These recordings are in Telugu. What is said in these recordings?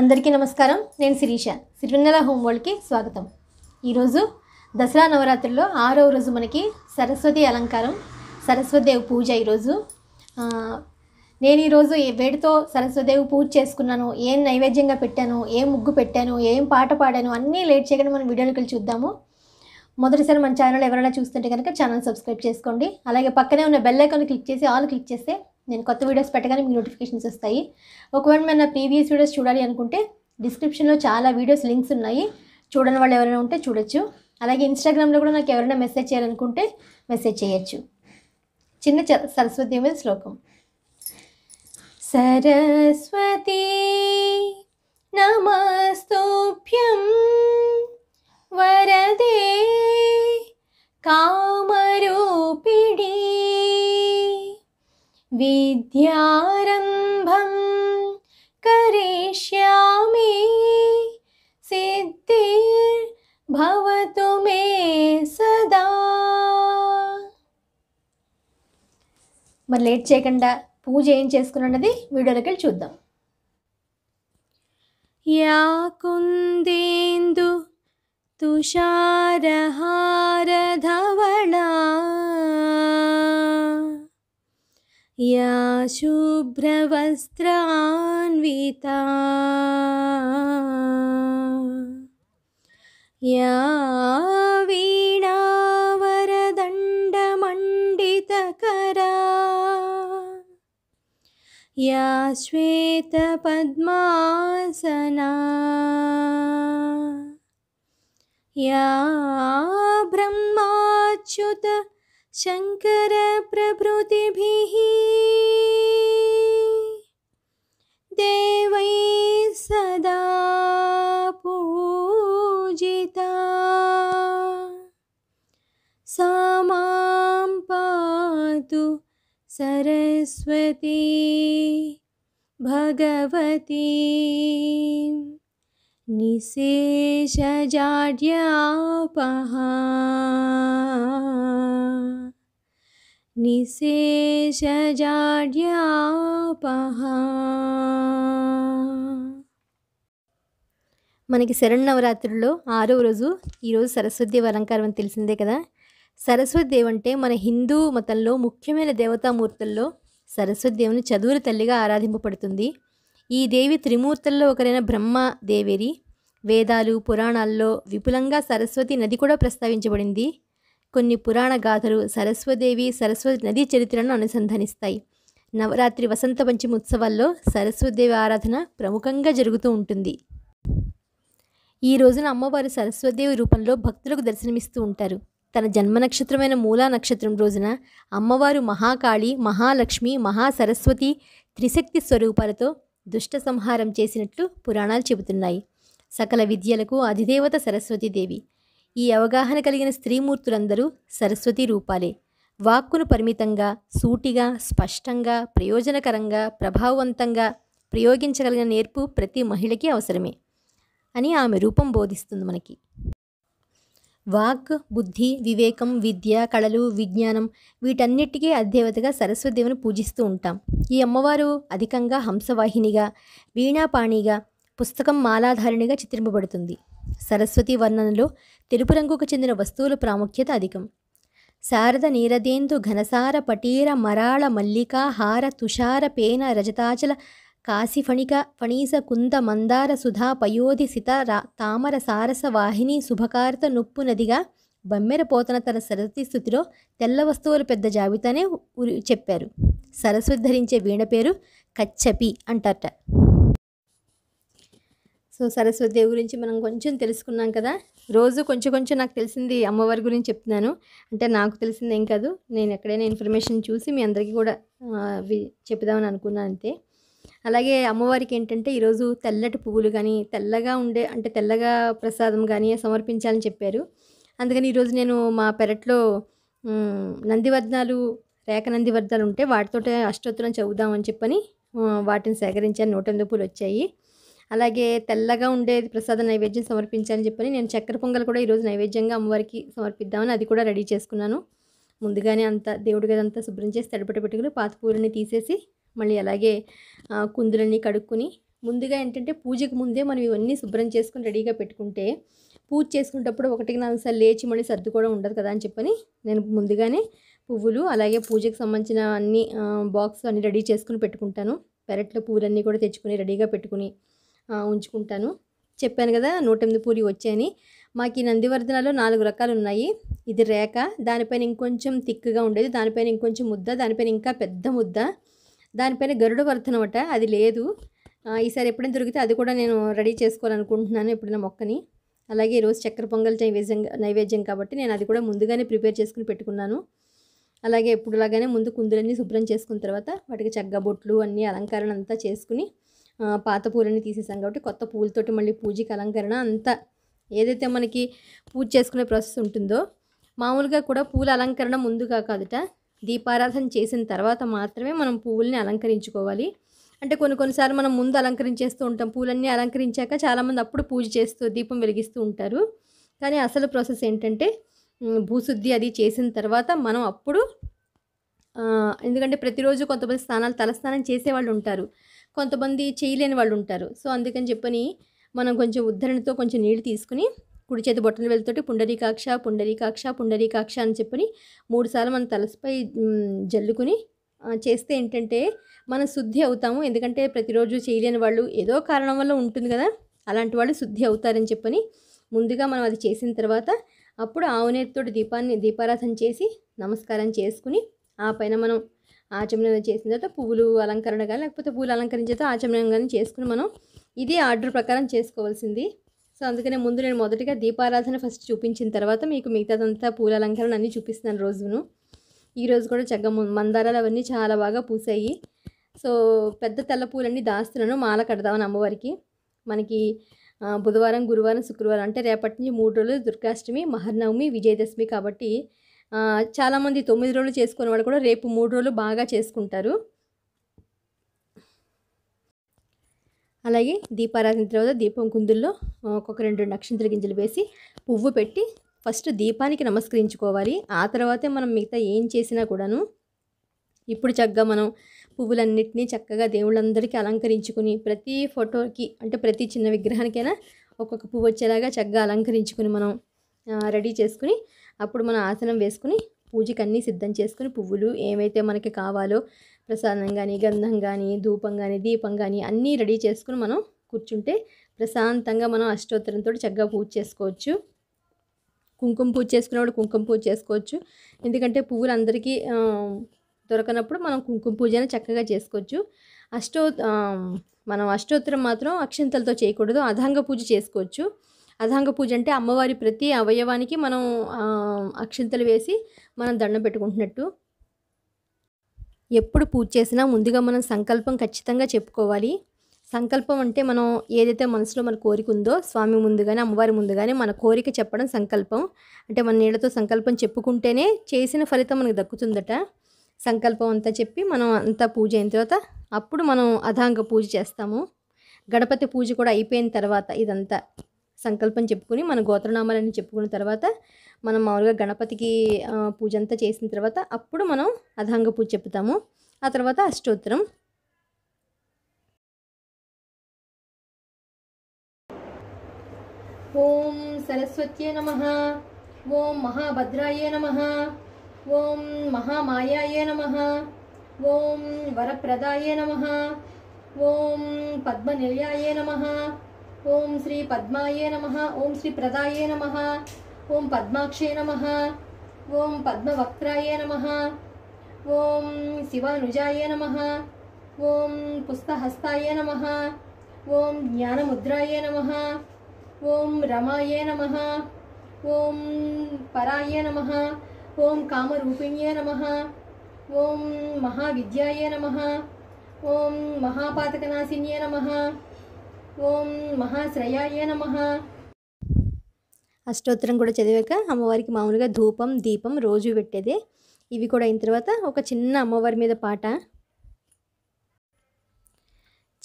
అందరికీ నమస్కారం నేను శిరీష సిరివెన్నెల హోమ్ వరల్డ్కి స్వాగతం ఈరోజు దసరా నవరాత్రిలో ఆరవ రోజు మనకి సరస్వతి అలంకారం సరస్వతిదేవి పూజ ఈరోజు నేను ఈరోజు ఏ వేడితో సరస్వతిదేవి పూజ చేసుకున్నాను ఏం నైవేద్యంగా పెట్టాను ఏం ముగ్గు పెట్టాను ఏం పాట పాడాను అన్నీ లేట్ చేయకుండా మనం వీడియోలు కలిసి చూద్దాము మొదటిసారి మన ఛానల్ ఎవరైనా చూస్తుంటే కనుక ఛానల్ సబ్స్క్రైబ్ చేసుకోండి అలాగే పక్కనే ఉన్న బెల్ ఐకాన్ క్లిక్ చేసి ఆల్ క్లిక్ చేస్తే నేను కొత్త వీడియోస్ పెట్టగానే మీకు నోటిఫికేషన్స్ వస్తాయి ఒకవేళ మన ప్రీవియస్ వీడియోస్ చూడాలి అనుకుంటే డిస్క్రిప్షన్లో చాలా వీడియోస్ లింక్స్ ఉన్నాయి చూడని వాళ్ళు ఎవరైనా ఉంటే చూడొచ్చు అలాగే ఇన్స్టాగ్రామ్లో కూడా నాకు ఎవరైనా మెసేజ్ చేయాలనుకుంటే మెసేజ్ చేయొచ్చు చిన్న సరస్వతి మీద శ్లోకం సరస్వతి నమస్తూభ్యం विद्यारम्भं करिष्यामि सिद्धिर्भवतु मे సదా మరి లేట్ చేయకుండా పూజ ఏం చేసుకున్నది వీడియోలోకి వెళ్ళి చూద్దాం యా కుందేందు तुषारहारधवला या शुभ्रवस्त्रान्विता या वीणावरदण्डमण्डितकरा या श्वेतपद्मासना या ब्रह्माच्युत प्रभृति देवैः सदा पूजिता सा पातु सरस्वती भगवती निशेषजाड्यापहा నిశేషజాడ్యాపహ మనకి నవరాత్రుల్లో ఆరో రోజు ఈరోజు దేవ అలంకారం అని తెలిసిందే కదా సరస్వతిదేవి అంటే మన హిందూ మతంలో ముఖ్యమైన దేవతామూర్తుల్లో సరస్వతి దేవుని చదువుల తల్లిగా ఆరాధింపబడుతుంది ఈ దేవి త్రిమూర్తుల్లో ఒకరైన బ్రహ్మ దేవేరి వేదాలు పురాణాల్లో విపులంగా సరస్వతి నది కూడా ప్రస్తావించబడింది కొన్ని పురాణ గాథలు సరస్వదేవి సరస్వతి నదీ చరిత్రను అనుసంధానిస్తాయి నవరాత్రి వసంత పంచమి ఉత్సవాల్లో సరస్వదేవి ఆరాధన ప్రముఖంగా జరుగుతూ ఉంటుంది ఈ రోజున అమ్మవారు సరస్వదేవి రూపంలో భక్తులకు దర్శనమిస్తూ ఉంటారు తన జన్మ నక్షత్రమైన మూలా నక్షత్రం రోజున అమ్మవారు మహాకాళి మహాలక్ష్మి మహాసరస్వతి త్రిశక్తి స్వరూపాలతో దుష్ట సంహారం చేసినట్లు పురాణాలు చెబుతున్నాయి సకల విద్యలకు అధిదేవత సరస్వతీదేవి ఈ అవగాహన కలిగిన స్త్రీమూర్తులందరూ సరస్వతి రూపాలే వాక్కును పరిమితంగా సూటిగా స్పష్టంగా ప్రయోజనకరంగా ప్రభావవంతంగా ప్రయోగించగలిగిన నేర్పు ప్రతి మహిళకి అవసరమే అని ఆమె రూపం బోధిస్తుంది మనకి వాక్ బుద్ధి వివేకం విద్య కళలు విజ్ఞానం వీటన్నిటికీ అధ్యవతగా దేవుని పూజిస్తూ ఉంటాం ఈ అమ్మవారు అధికంగా హంసవాహినిగా వీణాపాణిగా పుస్తకం మాలాధారిణిగా చిత్రింపబడుతుంది సరస్వతి వర్ణనలో తెలుపు రంగుకు చెందిన వస్తువుల ప్రాముఖ్యత అధికం శారద నీరదేందు ఘనసార పటీర మరాళ మల్లిక హార తుషార పేన రజతాచల కాశి ఫణిక ఫణీస కుంద మందార సుధా పయోధి సిత రా తామర సారస వాహిని శుభకార్త నొప్పు నదిగా బమ్మెర పోతన తన సరస్వతి స్థుతిలో తెల్ల వస్తువుల పెద్ద జాబితానే చెప్పారు సరస్వతి ధరించే వీణ పేరు కచ్చపి అంటారట సో సరస్వతి గురించి మనం కొంచెం తెలుసుకున్నాం కదా రోజు కొంచెం కొంచెం నాకు తెలిసింది అమ్మవారి గురించి చెప్తున్నాను అంటే నాకు తెలిసింది ఏం కాదు నేను ఎక్కడైనా ఇన్ఫర్మేషన్ చూసి మీ అందరికీ కూడా చెప్దామని అనుకున్నాను అంతే అలాగే అమ్మవారికి ఏంటంటే ఈరోజు తెల్లటి పువ్వులు కానీ తెల్లగా ఉండే అంటే తెల్లగా ప్రసాదం కానీ సమర్పించాలని చెప్పారు అందుకని ఈరోజు నేను మా పెరట్లో నందివర్ధనాలు రేఖ నందివర్ధనాలు ఉంటే వాటితో అష్టోత్తరం చదువుదామని చెప్పని వాటిని సేకరించాను నూట ఎనిమిది పూలు వచ్చాయి అలాగే తెల్లగా ఉండేది ప్రసాద నైవేద్యం సమర్పించాలని చెప్పని నేను చక్కెర పొంగల్ కూడా ఈరోజు నైవేద్యంగా అమ్మవారికి సమర్పిద్దామని అది కూడా రెడీ చేసుకున్నాను ముందుగానే అంత దేవుడి గదంతా శుభ్రం చేసి తడిపట పెట్టుకుని పాత పూరిని తీసేసి మళ్ళీ అలాగే కుందులని కడుక్కుని ముందుగా ఏంటంటే పూజకు ముందే మనం ఇవన్నీ శుభ్రం చేసుకుని రెడీగా పెట్టుకుంటే పూజ చేసుకునేటప్పుడు ఒకటికి నాలుగు సార్లు లేచి మళ్ళీ సర్దుకోవడం ఉండదు కదా అని చెప్పని నేను ముందుగానే పువ్వులు అలాగే పూజకు సంబంధించిన అన్ని బాక్స్ అన్నీ రెడీ చేసుకుని పెట్టుకుంటాను పెరట్లో పువ్వులన్నీ కూడా తెచ్చుకుని రెడీగా పెట్టుకుని ఉంచుకుంటాను చెప్పాను కదా నూట ఎనిమిది పూరి వచ్చాయని మాకు ఈ నందివర్ధనలో నాలుగు రకాలు ఉన్నాయి ఇది రేఖ దానిపైన ఇంకొంచెం తిక్కుగా ఉండేది దానిపైన ఇంకొంచెం ముద్ద దానిపైన ఇంకా పెద్ద ముద్ద దానిపైన గరుడ వర్ధన అట అది లేదు ఈసారి ఎప్పుడైనా దొరికితే అది కూడా నేను రెడీ చేసుకోవాలనుకుంటున్నాను ఎప్పుడైనా మొక్కని అలాగే ఈరోజు చక్కెర పొంగల్ నైవేద్యం నైవేద్యం కాబట్టి నేను అది కూడా ముందుగానే ప్రిపేర్ చేసుకుని పెట్టుకున్నాను అలాగే ఎప్పుడులాగానే ముందు కుందులన్నీ శుభ్రం చేసుకున్న తర్వాత వాటికి చక్కగా బొట్లు అన్నీ అలంకరణ అంతా చేసుకుని పాత పూలని తీసేసాం కాబట్టి కొత్త పూలతోటి మళ్ళీ పూజకి అలంకరణ అంతా ఏదైతే మనకి పూజ చేసుకునే ప్రాసెస్ ఉంటుందో మామూలుగా కూడా పూల అలంకరణ ముందుగా కాదుట దీపారాధన చేసిన తర్వాత మాత్రమే మనం పువ్వుల్ని అలంకరించుకోవాలి అంటే కొన్ని కొన్నిసార్లు మనం ముందు అలంకరించేస్తూ ఉంటాం పూలన్నీ అలంకరించాక చాలామంది అప్పుడు పూజ చేస్తూ దీపం వెలిగిస్తూ ఉంటారు కానీ అసలు ప్రాసెస్ ఏంటంటే భూశుద్ధి అది చేసిన తర్వాత మనం అప్పుడు ఎందుకంటే ప్రతిరోజు కొంతమంది స్నానాలు తలస్నానం చేసేవాళ్ళు ఉంటారు కొంతమంది చేయలేని వాళ్ళు ఉంటారు సో అందుకని చెప్పని మనం కొంచెం ఉద్ధరణతో కొంచెం నీళ్ళు తీసుకుని కుడి చేతి బొట్టన వెళ్తుంటే పుండరీకాక్ష పుండరీకాక్ష పుండరీకాక్ష అని చెప్పని మూడుసార్లు మన తలసిపై జల్లుకుని చేస్తే ఏంటంటే మనం శుద్ధి అవుతాము ఎందుకంటే ప్రతిరోజు చేయలేని వాళ్ళు ఏదో కారణం వల్ల ఉంటుంది కదా అలాంటి వాళ్ళు శుద్ధి అవుతారని చెప్పని ముందుగా మనం అది చేసిన తర్వాత అప్పుడు ఆవునేతితోటి దీపాన్ని దీపారాధన చేసి నమస్కారం చేసుకుని ఆ పైన మనం ఆచమనం చేసిన తర్వాత పువ్వులు అలంకరణ కానీ లేకపోతే పూలు అలంకరించిన తర్వాత ఆచమనం కానీ చేసుకుని మనం ఇది ఆర్డర్ ప్రకారం చేసుకోవాల్సింది సో అందుకనే ముందు నేను మొదటిగా దీపారాధన ఫస్ట్ చూపించిన తర్వాత మీకు మిగతాదంతా పూల అలంకరణ అన్నీ చూపిస్తున్నాను రోజును ఈరోజు కూడా చక్కగా మందారాలు అవన్నీ చాలా బాగా పూసాయి సో పెద్ద తెల్ల పూలన్నీ దాస్తున్నాను మాల కడదామని అమ్మవారికి మనకి బుధవారం గురువారం శుక్రవారం అంటే రేపటి నుంచి మూడు రోజులు దుర్గాష్టమి మహర్నవమి విజయదశమి కాబట్టి చాలామంది తొమ్మిది రోజులు చేసుకునే వాళ్ళు కూడా రేపు మూడు రోజులు బాగా చేసుకుంటారు అలాగే దీపారాధన తర్వాత దీపం కుందుల్లో ఒక్కొక్క రెండు నక్షత్ర గింజలు వేసి పువ్వు పెట్టి ఫస్ట్ దీపానికి నమస్కరించుకోవాలి ఆ తర్వాతే మనం మిగతా ఏం చేసినా కూడాను ఇప్పుడు చక్కగా మనం పువ్వులన్నింటినీ చక్కగా దేవుళ్ళందరికీ అలంకరించుకుని ప్రతి ఫోటోకి అంటే ప్రతి చిన్న విగ్రహానికైనా ఒక్కొక్క పువ్వు వచ్చేలాగా చక్కగా అలంకరించుకుని మనం రెడీ చేసుకుని అప్పుడు మనం ఆసనం వేసుకుని పూజకి అన్నీ సిద్ధం చేసుకుని పువ్వులు ఏమైతే మనకి కావాలో ప్రసాదం కానీ గంధం కానీ ధూపం కానీ దీపం కానీ అన్నీ రెడీ చేసుకుని మనం కూర్చుంటే ప్రశాంతంగా మనం అష్టోత్తరంతో చక్కగా పూజ చేసుకోవచ్చు కుంకుమ పూజ చేసుకునేవాడు కుంకుమ పూజ చేసుకోవచ్చు ఎందుకంటే పువ్వులు అందరికీ దొరకనప్పుడు మనం కుంకుమ పూజ చక్కగా చేసుకోవచ్చు అష్టో మనం అష్టోత్తరం మాత్రం అక్షంతలతో చేయకూడదు అధాంగ పూజ చేసుకోవచ్చు అధాంగ పూజ అంటే అమ్మవారి ప్రతి అవయవానికి మనం అక్షింతలు వేసి మనం దండం పెట్టుకుంటున్నట్టు ఎప్పుడు పూజ చేసినా ముందుగా మనం సంకల్పం ఖచ్చితంగా చెప్పుకోవాలి సంకల్పం అంటే మనం ఏదైతే మనసులో మన కోరిక ఉందో స్వామి ముందు కానీ అమ్మవారి ముందు కానీ మన కోరిక చెప్పడం సంకల్పం అంటే మన నీళ్ళతో సంకల్పం చెప్పుకుంటేనే చేసిన ఫలితం మనకు దక్కుతుందట సంకల్పం అంతా చెప్పి మనం అంతా పూజ అయిన తర్వాత అప్పుడు మనం అధాంగ పూజ చేస్తాము గణపతి పూజ కూడా అయిపోయిన తర్వాత ఇదంతా సంకల్పం చెప్పుకుని మన గోత్రనామాలన్నీ చెప్పుకున్న తర్వాత మనం మామూలుగా గణపతికి పూజ అంతా చేసిన తర్వాత అప్పుడు మనం అధాంగ పూజ చెప్తాము ఆ తర్వాత అష్టోత్తరం ఓం సరస్వత్యే నమ ఓం మహాభద్రాయ నమ ఓం మహామాయాయ నమ ఓం వరప్రదాయ నమ ఓం పద్మనిలయాయ నమ ओम श्री पद्माये नमः ओम श्री प्रदाये नमः ओम पद्माक्षे नमः ओम पद्मवक्त्राये नमः ओम शिवानुजाये नमः ओम पुस्तहस्ताये नमः ओम ज्ञानमुद्राये नमः ओम रमाये नमः ओम पराय नमः ओम कामरूपिण्ये नमः ओम महाविद्याय नमः ओम महापातकनाशिन्ये नमः ఓం మహాశ్రయాయ నమ అష్టోత్తరం కూడా చదివాక అమ్మవారికి మామూలుగా ధూపం దీపం రోజు పెట్టేది ఇవి కూడా అయిన తర్వాత ఒక చిన్న అమ్మవారి మీద పాట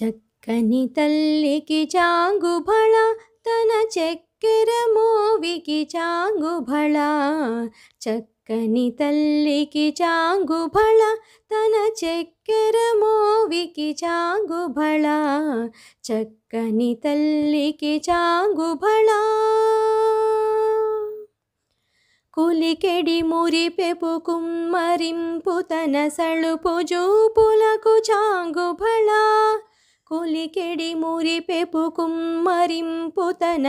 చక్కని తల్లికి చాంగుబళ తన చెక్కెర మోవికి చాంగుబళ చక్క కని తల్లికి చాంగు భళ తన చెక్కెర మోవికి చాంగు భళ చక్కని తల్లికి చాంగు భళ కులికెడి మురి పెపు కుమ్మరింపు తన సళుపు జూపులకు చాంగు భళ కులికెడి మురి పెపు కుమ్మరింపు తన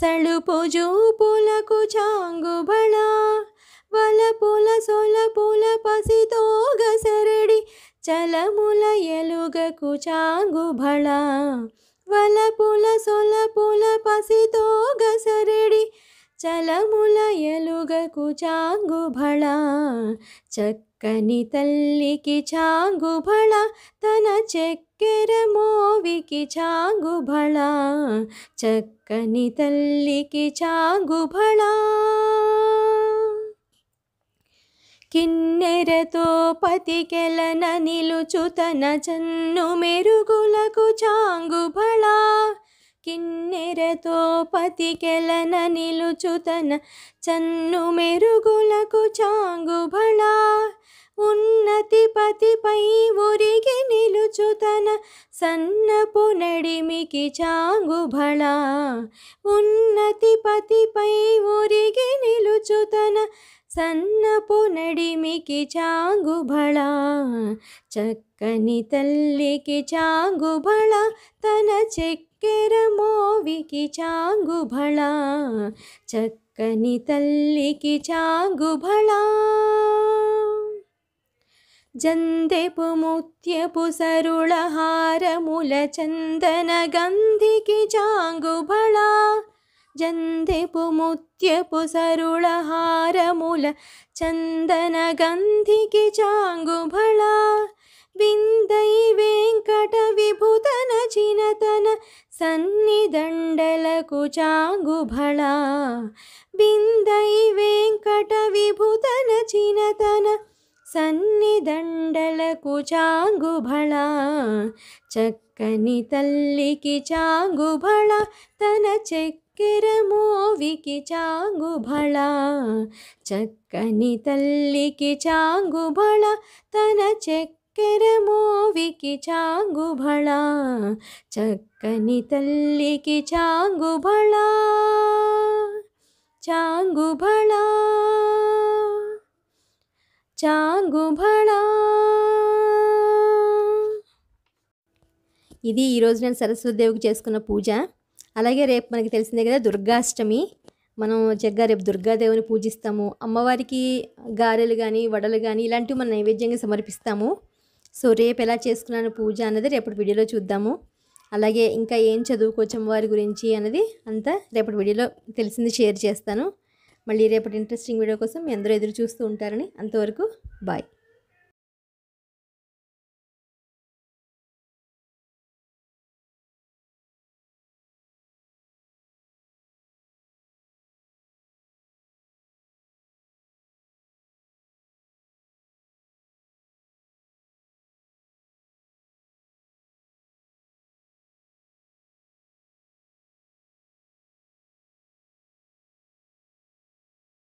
సళుపు జూపులకు చాంగు భళ వలపుల సొలపుల పసితోగ సరడి చలముల ఎలుగకు చాంగుభళ వలపుల సొలపుల పసితోగ సరడి చలముల ఎలుగకు చాంగుభళ చక్కని తల్లికి చాంగుభళ తన చెక్కెర మోవికి చాంగుభళ చక్కని తల్లికి చాంగుభళ కిన్నెరతో పతికెలన నిలుచుతన జన్ను మెరుగులకు చాంగు బళా కిన్నెరతో పతికెలన నిలుచుతన చన్ను మెరుగులకు చాంగు బళా ఉన్నతి పతిపై ఒరిగి నిలుచుతన సన్నపు నడిమికి చాంగు బళా ఉన్నతి పతిపై ఒరిగి నిలుచుతన सन्नपु नडिमिकि चाङ्गुबळा चक्कनि तल्लिके चाङ्गुबळा तन चक्केरमोविाङ्गुबळा चक्कनि तल्लिके चाङ्गुबळा जे पुत्यपुसरुळहार मूलचन्दन गन्धिके चाङ्गुबळा जन्धिपुमुत्यपुसरुळहार मूल चन्दनगन्धिके चाङ्गुभळा बिन्दै वेङ्कट विभूतन चिनतन सन्निदण्डलकुचाङ्गुभळा बिन्दै वेङ्कट चिनतन सन्निधण्डलकुचाङ्गुभळा चक्कनि तल्लिके चाङ्गुभळ तन च చాంగు భళ చక్కని తల్లికి చాంగుభళ తన చెక్కెర మోవికి భళ చక్కని తల్లికి చాంగుభళ చాంగుభళ భళ ఇది ఈరోజు నేను సరస్వతి దేవుకి చేసుకున్న పూజ అలాగే రేపు మనకి తెలిసిందే కదా దుర్గాష్టమి మనం జగ్గా రేపు దుర్గాదేవిని పూజిస్తాము అమ్మవారికి గారెలు కానీ వడలు కానీ ఇలాంటివి మనం నైవేద్యంగా సమర్పిస్తాము సో రేపు ఎలా చేసుకున్నాను పూజ అన్నది రేపటి వీడియోలో చూద్దాము అలాగే ఇంకా ఏం చదువుకోవచ్చు అమ్మవారి గురించి అన్నది అంతా రేపటి వీడియోలో తెలిసింది షేర్ చేస్తాను మళ్ళీ రేపటి ఇంట్రెస్టింగ్ వీడియో కోసం మీ అందరూ ఎదురు చూస్తూ ఉంటారని అంతవరకు బాయ్